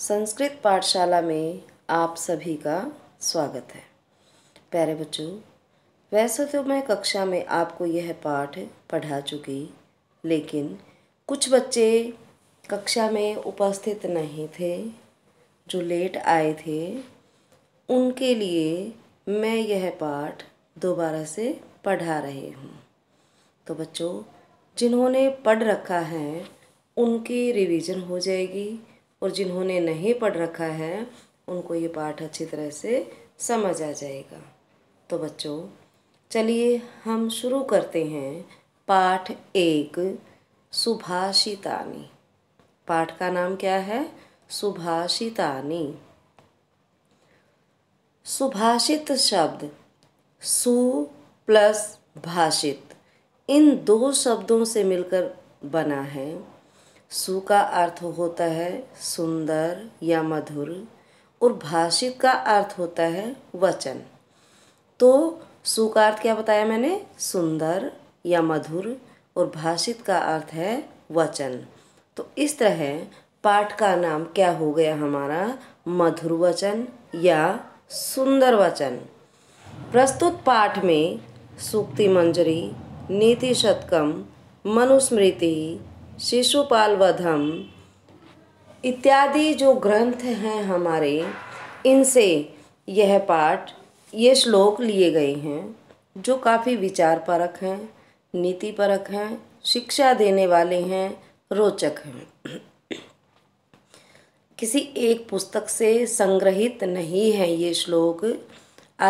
संस्कृत पाठशाला में आप सभी का स्वागत है प्यारे बच्चों वैसे तो मैं कक्षा में आपको यह पाठ पढ़ा चुकी लेकिन कुछ बच्चे कक्षा में उपस्थित नहीं थे जो लेट आए थे उनके लिए मैं यह पाठ दोबारा से पढ़ा रही हूँ तो बच्चों जिन्होंने पढ़ रखा है उनकी रिवीजन हो जाएगी और जिन्होंने नहीं पढ़ रखा है उनको ये पाठ अच्छी तरह से समझ आ जाएगा तो बच्चों चलिए हम शुरू करते हैं पाठ एक सुभाषितानी पाठ का नाम क्या है सुभाषितानी सुभाषित शब्द सु प्लस भाषित इन दो शब्दों से मिलकर बना है सु का अर्थ होता है सुंदर या मधुर और भाषित का अर्थ होता है वचन तो सु का अर्थ क्या बताया मैंने सुंदर या मधुर और भाषित का अर्थ है वचन तो इस तरह पाठ का नाम क्या हो गया हमारा मधुर वचन या सुंदर वचन प्रस्तुत पाठ में सूक्ति मंजरी नीति शतकम मनुस्मृति शिशुपाल वधम इत्यादि जो ग्रंथ हैं हमारे इनसे यह पाठ ये श्लोक लिए गए हैं जो काफ़ी विचार परक हैं नीति परक हैं शिक्षा देने वाले हैं रोचक हैं किसी एक पुस्तक से संग्रहित नहीं है ये श्लोक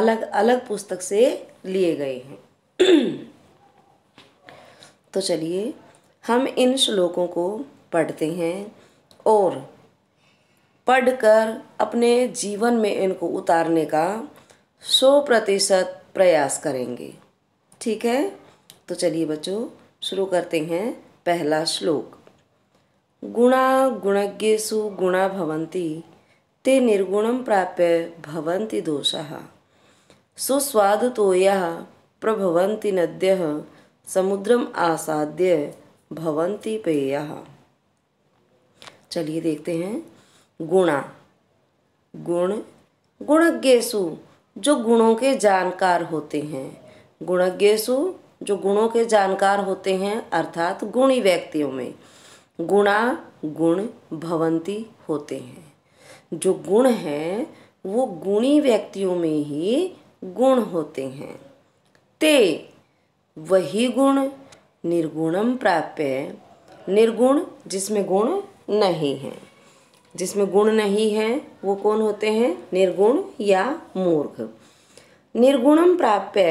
अलग अलग पुस्तक से लिए गए हैं तो चलिए हम इन श्लोकों को पढ़ते हैं और पढ़कर अपने जीवन में इनको उतारने का सौ प्रतिशत प्रयास करेंगे ठीक है तो चलिए बच्चों शुरू करते हैं पहला श्लोक गुणा गुणज्ञेशु गुणा भवंती ते निर्गुणम प्राप्य भवंती दोषा सुस्वादुतोया प्रभवंती नद्य समुद्रम आसाद्य भवंती पेय चलिए देखते हैं गुणा गुण गुणज्ञेशु जो गुणों के जानकार होते हैं गुणज्ञेशु जो गुणों के जानकार होते हैं अर्थात गुणी व्यक्तियों में गुणा गुण भवंती होते हैं जो गुण हैं वो गुणी व्यक्तियों में ही गुण होते हैं ते वही गुण निर्गुणम प्राप्य निर्गुण जिसमें गुण नहीं है जिसमें गुण नहीं है वो कौन होते हैं निर्गुण या मूर्ख निर्गुणम प्राप्य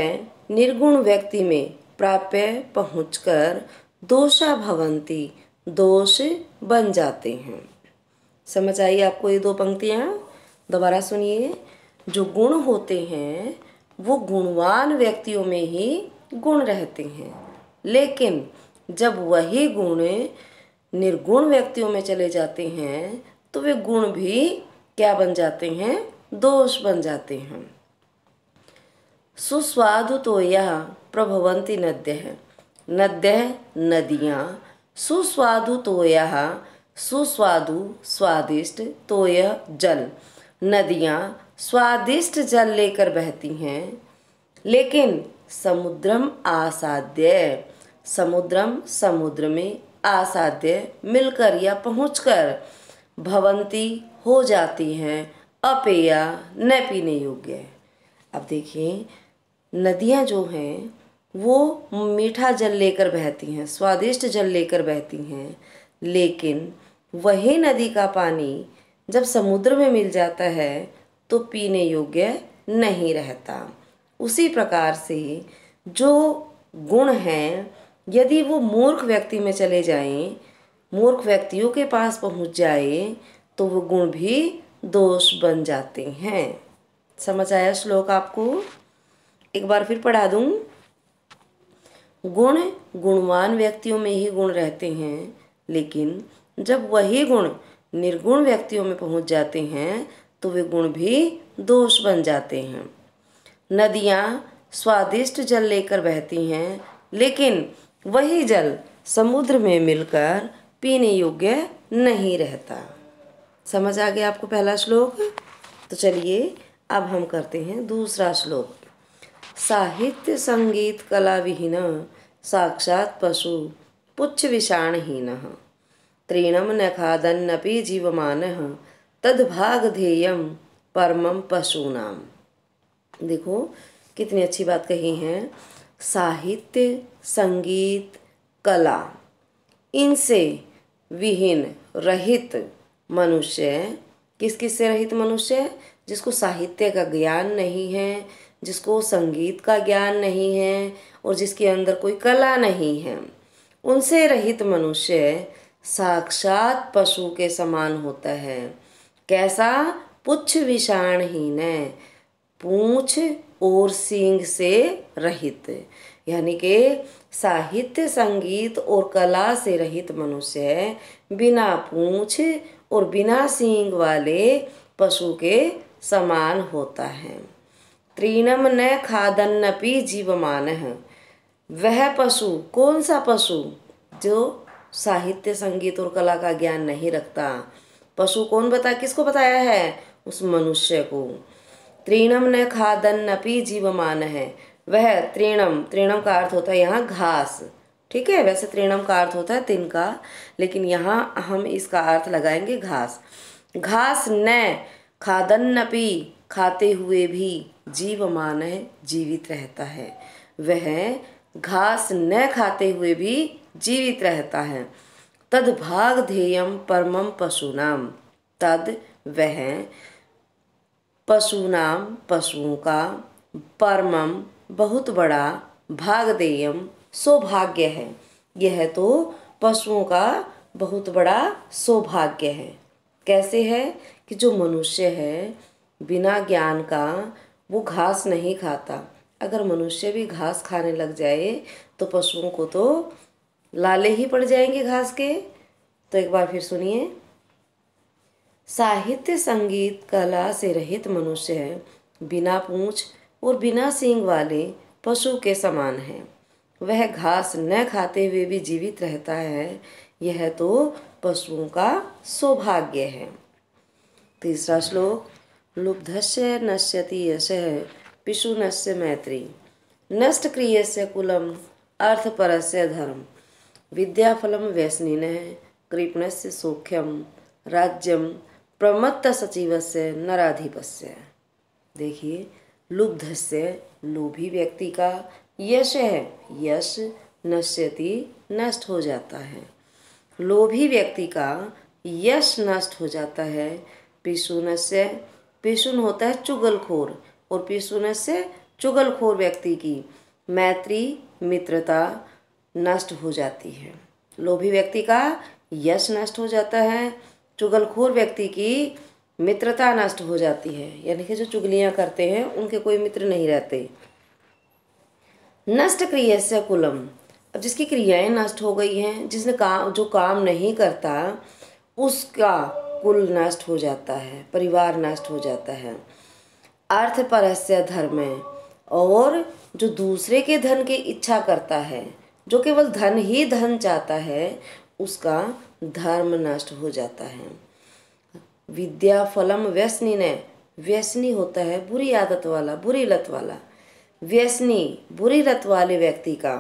निर्गुण व्यक्ति में प्राप्य पहुंचकर दोषा भवंती दोष बन जाते हैं समझ आई आपको ये दो पंक्तियाँ दोबारा सुनिए जो गुण होते हैं वो गुणवान व्यक्तियों में ही गुण रहते हैं लेकिन जब वही गुण निर्गुण व्यक्तियों में चले जाते हैं तो वे गुण भी क्या बन जाते हैं दोष बन जाते हैं सुस्वादु तो यह प्रभवंती नद्य है नद्य नदियाँ सुस्वादु तो यह सुस्वादु स्वादिष्ट तो यह जल नदियाँ स्वादिष्ट जल लेकर बहती हैं लेकिन समुद्रम आसाद्य समुद्रम समुद्र में आसाध्य मिलकर या पहुंचकर भवंती हो जाती हैं अपेया न पीने योग्य अब देखिए नदियाँ जो हैं वो मीठा जल लेकर बहती हैं स्वादिष्ट जल लेकर बहती हैं लेकिन वही नदी का पानी जब समुद्र में मिल जाता है तो पीने योग्य नहीं रहता उसी प्रकार से जो गुण हैं यदि वो मूर्ख व्यक्ति में चले जाएं मूर्ख व्यक्तियों के पास पहुंच जाए तो वो गुण भी दोष बन जाते हैं समझ आया श्लोक आपको एक बार फिर पढ़ा दूं गुण गुणवान व्यक्तियों में ही गुण रहते हैं लेकिन जब वही गुण निर्गुण व्यक्तियों में पहुंच जाते हैं तो वे गुण भी दोष बन जाते हैं नदियाँ स्वादिष्ट जल लेकर बहती हैं लेकिन वही जल समुद्र में मिलकर पीने योग्य नहीं रहता समझ आ गया आपको पहला श्लोक तो चलिए अब हम करते हैं दूसरा श्लोक साहित्य संगीत कला विहीन साक्षात पशु पुच्छ विषाणहीन तृणम न खादन्नपि जीवमान परम परमम नाम देखो कितनी अच्छी बात कही है साहित्य संगीत कला इनसे विहीन रहित मनुष्य किस किस से रहित मनुष्य जिसको साहित्य का ज्ञान नहीं है जिसको संगीत का ज्ञान नहीं है और जिसके अंदर कोई कला नहीं है उनसे रहित मनुष्य साक्षात पशु के समान होता है कैसा पुच्छ विषाणहीन पूछ और सींग से रहित यानी कि साहित्य संगीत और कला से रहित मनुष्य बिना पूंछ और बिना सींग वाले पशु के समान होता है तृणम न खादन पी जीवमान है वह पशु कौन सा पशु जो साहित्य संगीत और कला का ज्ञान नहीं रखता पशु कौन बता किसको बताया है उस मनुष्य को त्रीणम न खादन अपि जीवमान है वह त्रीणम त्रीणम का अर्थ होता है यहाँ घास ठीक है वैसे त्रीणम का अर्थ होता है तिनका लेकिन यहाँ हम इसका अर्थ लगाएंगे घास घास न खादन अपि खाते हुए भी जीवमान है जीवित रहता है वह घास न खाते हुए भी जीवित रहता है तद भाग ध्येयम परमम नाम तद वह पशु नाम पशुओं का परमम बहुत बड़ा भागदेयम सौभाग्य है यह तो पशुओं का बहुत बड़ा सौभाग्य है कैसे है कि जो मनुष्य है बिना ज्ञान का वो घास नहीं खाता अगर मनुष्य भी घास खाने लग जाए तो पशुओं को तो लाले ही पड़ जाएंगे घास के तो एक बार फिर सुनिए साहित्य संगीत कला से रहित मनुष्य है बिना पूँछ और बिना सींग वाले पशु के समान है वह घास न खाते हुए भी जीवित रहता है यह तो पशुओं का सौभाग्य है तीसरा श्लोक लुब्धस्य नश्यति यश पिशु नश्य मैत्री नष्ट क्रिय से कुलम से धर्म विद्याफलम कृपण कृपणस्य सौख्यम राज्यम प्रमत्त सचिव से नराधिप से देखिए लुब्ध से लोभी व्यक्ति का यश है यश नश्यति नष्ट हो जाता है लोभी व्यक्ति का यश नष्ट हो जाता है पिशुन से पिशुन होता है चुगलखोर और पिशुन से चुगलखोर व्यक्ति की मैत्री मित्रता नष्ट हो जाती है लोभी व्यक्ति का यश नष्ट हो जाता है चुगलखोर व्यक्ति की मित्रता नष्ट हो जाती है यानी कि जो चुगलियाँ करते हैं उनके कोई मित्र नहीं रहते नष्ट क्रिया से कुलम अब जिसकी क्रियाएं नष्ट हो गई हैं जिसने काम जो काम नहीं करता उसका कुल नष्ट हो जाता है परिवार नष्ट हो जाता है अर्थ परस्य धर्म और जो दूसरे के धन की इच्छा करता है जो केवल धन ही धन चाहता है उसका धर्म नष्ट हो जाता है विद्या फलम व्यसनी ने व्यसनी होता है बुरी आदत वाला बुरी लत वाला व्यसनी बुरी लत वाले व्यक्ति का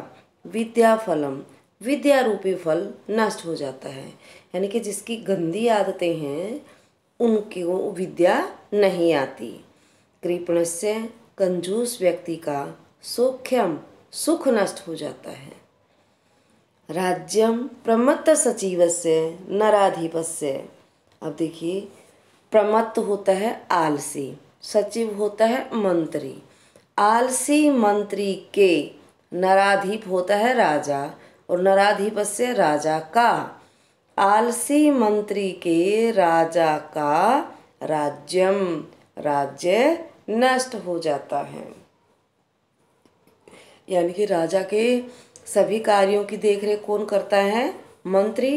विद्या फलम विद्या रूपी फल नष्ट हो जाता है यानी कि जिसकी गंदी आदतें हैं उनकी वो विद्या नहीं आती कृपण से कंजूस व्यक्ति का सौख्यम सुख नष्ट हो जाता है राज्यम प्रमत्त सचिव से नराधिप से अब देखिए प्रमत्त होता है आलसी सचिव होता है मंत्री आलसी मंत्री के नराधीप होता है राजा और नराधिप से राजा का आलसी मंत्री के राजा का राज्यम राज्य नष्ट हो जाता है यानी कि राजा के सभी कार्यों की देखरेख कौन करता है मंत्री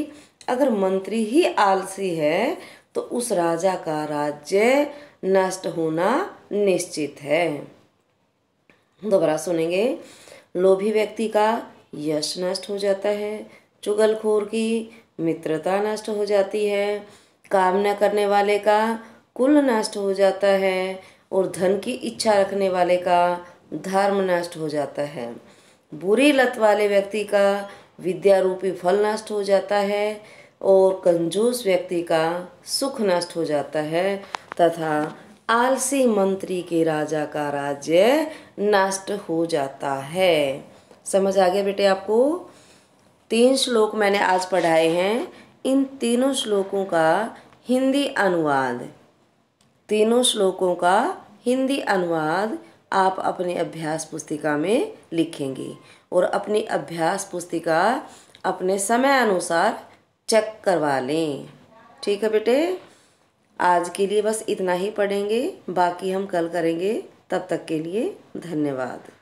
अगर मंत्री ही आलसी है तो उस राजा का राज्य नष्ट होना निश्चित है दोबारा सुनेंगे लोभी व्यक्ति का यश नष्ट हो जाता है चुगलखोर की मित्रता नष्ट हो जाती है काम न करने वाले का कुल नष्ट हो जाता है और धन की इच्छा रखने वाले का धर्म नष्ट हो जाता है बुरी लत वाले व्यक्ति का विद्या रूपी फल नष्ट हो जाता है और कंजूस व्यक्ति का सुख नष्ट हो जाता है तथा आलसी मंत्री के राजा का राज्य नष्ट हो जाता है समझ आ गया बेटे आपको तीन श्लोक मैंने आज पढ़ाए हैं इन तीनों श्लोकों का हिंदी अनुवाद तीनों श्लोकों का हिंदी अनुवाद आप अपने अभ्यास पुस्तिका में लिखेंगे और अपनी अभ्यास पुस्तिका अपने समय अनुसार चेक करवा लें ठीक है बेटे आज के लिए बस इतना ही पढ़ेंगे बाकी हम कल करेंगे तब तक के लिए धन्यवाद